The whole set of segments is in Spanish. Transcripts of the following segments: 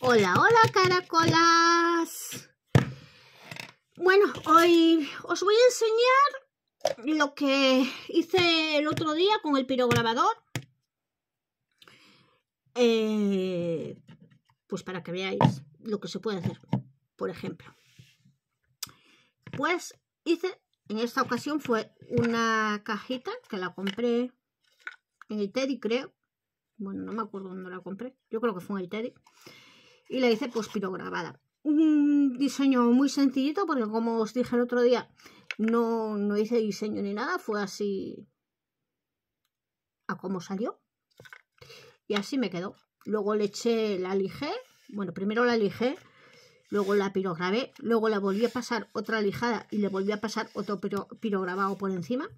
Hola, hola caracolas. Bueno, hoy os voy a enseñar lo que hice el otro día con el pirograbador. Eh, pues para que veáis lo que se puede hacer, por ejemplo. Pues hice, en esta ocasión fue una cajita que la compré en el Teddy, creo. Bueno, no me acuerdo dónde la compré. Yo creo que fue en el Teddy y la hice pues pirograbada. Un diseño muy sencillito porque como os dije el otro día, no, no hice diseño ni nada, fue así a cómo salió. Y así me quedó. Luego le eché, la lijé, bueno, primero la lijé, luego la pirograbé, luego la volví a pasar otra lijada y le volví a pasar otro pirograbado por encima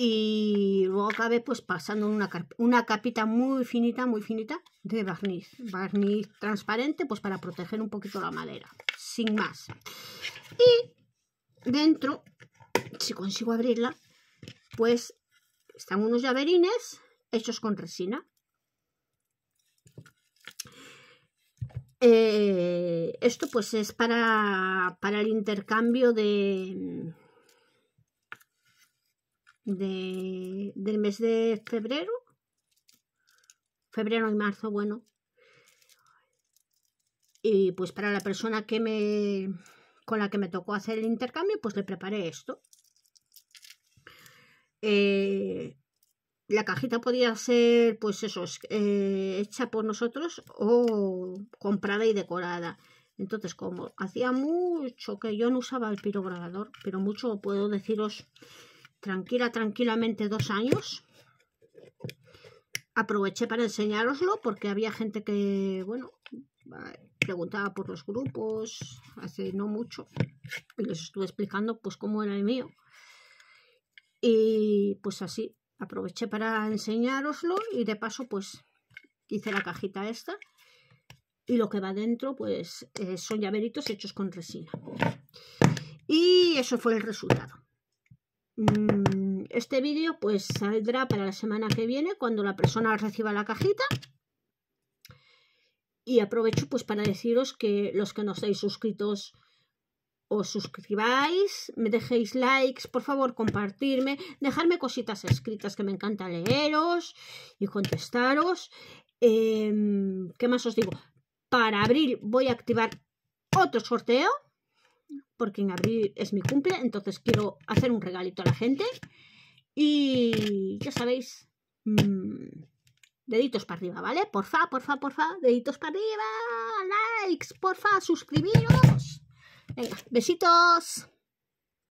y luego acabé pues pasando una, una capita muy finita, muy finita de barniz, barniz transparente pues para proteger un poquito la madera, sin más. Y dentro, si consigo abrirla, pues están unos llaverines hechos con resina. Eh, esto pues es para el intercambio de del mes de febrero, febrero y marzo, bueno. Y pues para la persona que me con la que me tocó hacer el intercambio, pues le preparé esto. Eh, la cajita podía ser, pues eso, eh, hecha por nosotros o comprada y decorada. Entonces, como hacía mucho que yo no usaba el pirograbador, pero mucho puedo deciros tranquila, tranquilamente dos años. Aproveché para enseñároslo porque había gente que, bueno, preguntaba por los grupos hace no mucho y les estuve explicando pues cómo era el mío. Y pues así, aproveché para enseñároslo y de paso pues hice la cajita esta y lo que va dentro pues eh, son llaveritos hechos con resina. Y eso fue el resultado. Mm, este vídeo pues saldrá para la semana que viene cuando la persona reciba la cajita. Y aprovecho pues para deciros que los que no estáis suscritos os suscribáis, me dejéis likes, por favor compartirme, dejarme cositas escritas que me encanta leeros y contestaros. Em, ¿Qué más os digo? Para abril voy a activar otro sorteo porque en abril es mi cumple, entonces quiero hacer un regalito a la gente. Y ya sabéis, mm, deditos para arriba, ¿vale? Porfa, porfa, porfa, deditos para arriba, likes, porfa, suscribiros. Venga, besitos.